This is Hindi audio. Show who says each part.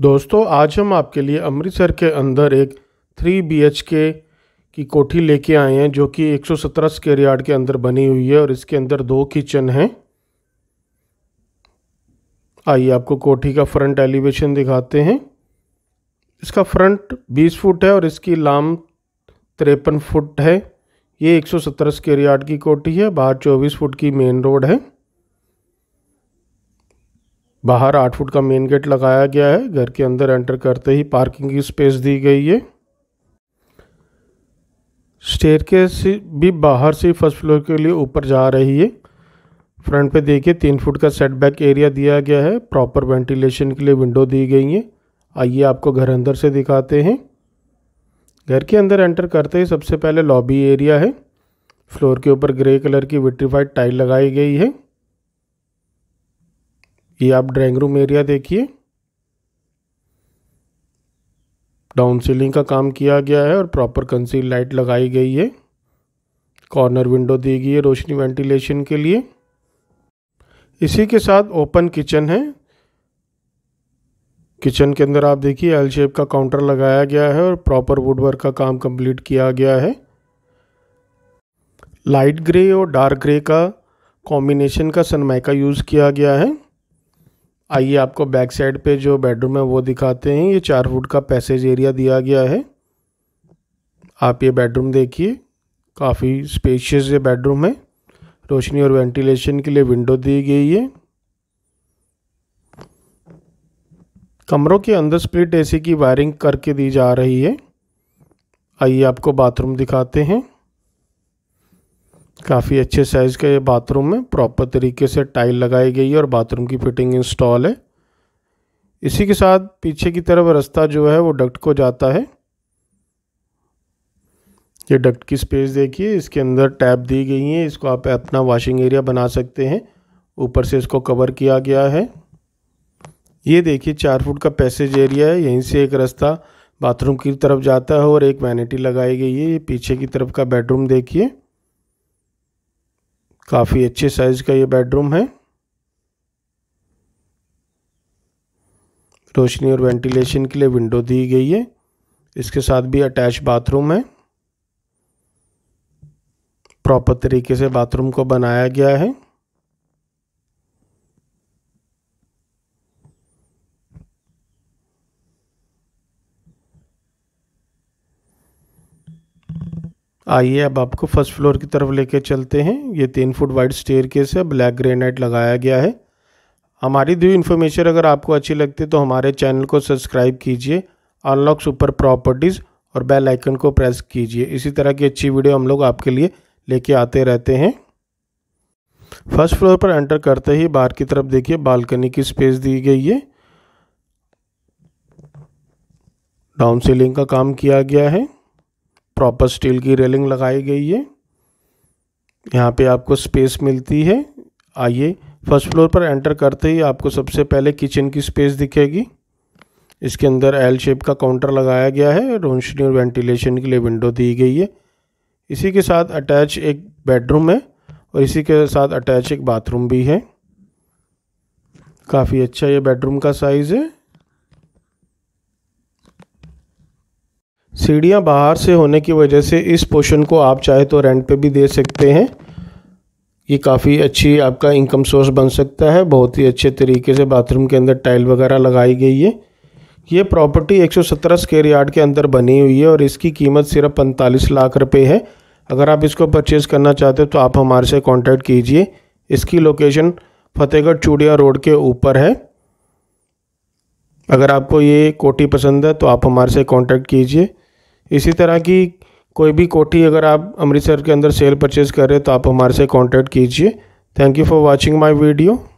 Speaker 1: दोस्तों आज हम आपके लिए अमृतसर के अंदर एक थ्री बी एच के की कोठी लेके आए हैं जो कि 117 स्क्वेयर यार्ड के अंदर बनी हुई है और इसके अंदर दो किचन हैं आइए आपको कोठी का फ्रंट एलिवेशन दिखाते हैं इसका फ्रंट 20 फुट है और इसकी लाम तिरपन फुट है ये 117 स्क्वेयर यार्ड की कोठी है बाहर 24 फुट की मेन रोड है बाहर आठ फुट का मेन गेट लगाया गया है घर के अंदर एंटर करते ही पार्किंग की स्पेस दी गई है के भी बाहर से फर्स्ट फ्लोर के लिए ऊपर जा रही है फ्रंट पे देखिए तीन फुट का सेटबैक एरिया दिया गया है प्रॉपर वेंटिलेशन के लिए विंडो दी गई है आइए आपको घर अंदर से दिखाते हैं घर के अंदर एंटर करते ही सबसे पहले लॉबी एरिया है फ्लोर के ऊपर ग्रे कलर की विट्रीफाइड टाइल लगाई गई है ये आप ड्राइंग रूम एरिया देखिए डाउन सीलिंग का काम किया गया है और प्रॉपर कंसील लाइट लगाई गई है कॉर्नर विंडो दी गई है रोशनी वेंटिलेशन के लिए इसी के साथ ओपन किचन है किचन के अंदर आप देखिए एल शेप का काउंटर लगाया गया है और प्रॉपर वुडवर्क का काम कंप्लीट किया गया है लाइट ग्रे और डार्क ग्रे का कॉम्बिनेशन का सनमाइका यूज़ किया गया है आइए आपको बैक साइड पे जो बेडरूम है वो दिखाते हैं ये चार फुट का पैसेज एरिया दिया गया है आप ये बेडरूम देखिए काफ़ी स्पेशियस ये बेडरूम है रोशनी और वेंटिलेशन के लिए विंडो दी गई है कमरों के अंदर स्प्लिट एसी की वायरिंग करके दी जा रही है आइए आपको बाथरूम दिखाते हैं काफ़ी अच्छे साइज़ का ये बाथरूम है प्रॉपर तरीके से टाइल लगाई गई है और बाथरूम की फिटिंग इंस्टॉल है इसी के साथ पीछे की तरफ रास्ता जो है वो डक्ट को जाता है ये डक्ट की स्पेस देखिए इसके अंदर टैब दी गई है इसको आप अपना वॉशिंग एरिया बना सकते हैं ऊपर से इसको कवर किया गया है ये देखिए चार फुट का पैसेज एरिया है यहीं से एक रास्ता बाथरूम की तरफ जाता है और एक वैनिटी लगाई गई है ये पीछे की तरफ का बेडरूम देखिए काफ़ी अच्छे साइज़ का ये बेडरूम है रोशनी और वेंटिलेशन के लिए विंडो दी गई है इसके साथ भी अटैच बाथरूम है प्रॉपर तरीके से बाथरूम को बनाया गया है आइए अब आपको फर्स्ट फ्लोर की तरफ लेके चलते हैं ये तीन फुट वाइड स्टेयर केस है ब्लैक ग्रेनाइट लगाया गया है हमारी दी इन्फॉर्मेशन अगर आपको अच्छी लगती है तो हमारे चैनल को सब्सक्राइब कीजिए अनलॉक सुपर प्रॉपर्टीज़ और बेल आइकन को प्रेस कीजिए इसी तरह की अच्छी वीडियो हम लोग आपके लिए लेके आते रहते हैं फर्स्ट फ्लोर पर एंटर करते ही बाहर की तरफ देखिए बालकनी की स्पेस दी गई है डाउन सीलिंग का काम किया गया है प्रॉपर स्टील की रेलिंग लगाई गई है यहाँ पे आपको स्पेस मिलती है आइए फर्स्ट फ्लोर पर एंटर करते ही आपको सबसे पहले किचन की स्पेस दिखेगी इसके अंदर एल शेप का काउंटर लगाया गया है रोशनी और वेंटिलेशन के लिए विंडो दी गई है इसी के साथ अटैच एक बेडरूम है और इसी के साथ अटैच एक बाथरूम भी है काफ़ी अच्छा ये बेडरूम का साइज़ है सीढ़ियाँ बाहर से होने की वजह से इस पोर्शन को आप चाहे तो रेंट पे भी दे सकते हैं ये काफ़ी अच्छी आपका इनकम सोर्स बन सकता है बहुत ही अच्छे तरीके से बाथरूम के अंदर टाइल वगैरह लगाई गई है ये प्रॉपर्टी 117 स्क्वेयर यार्ड के अंदर बनी हुई है और इसकी कीमत सिर्फ पैंतालीस लाख रुपये है अगर आप इसको परचेज़ करना चाहते हो तो आप हमारे से कॉन्टैक्ट कीजिए इसकी लोकेशन फतेहगढ़ चूड़िया रोड के ऊपर है अगर आपको ये कोटी पसंद है तो आप हमारे से कॉन्टैक्ट कीजिए इसी तरह की कोई भी कोठी अगर आप अमृतसर के अंदर सेल परचेज़ कर रहे हो तो आप हमारे से कांटेक्ट कीजिए thank you for watching my video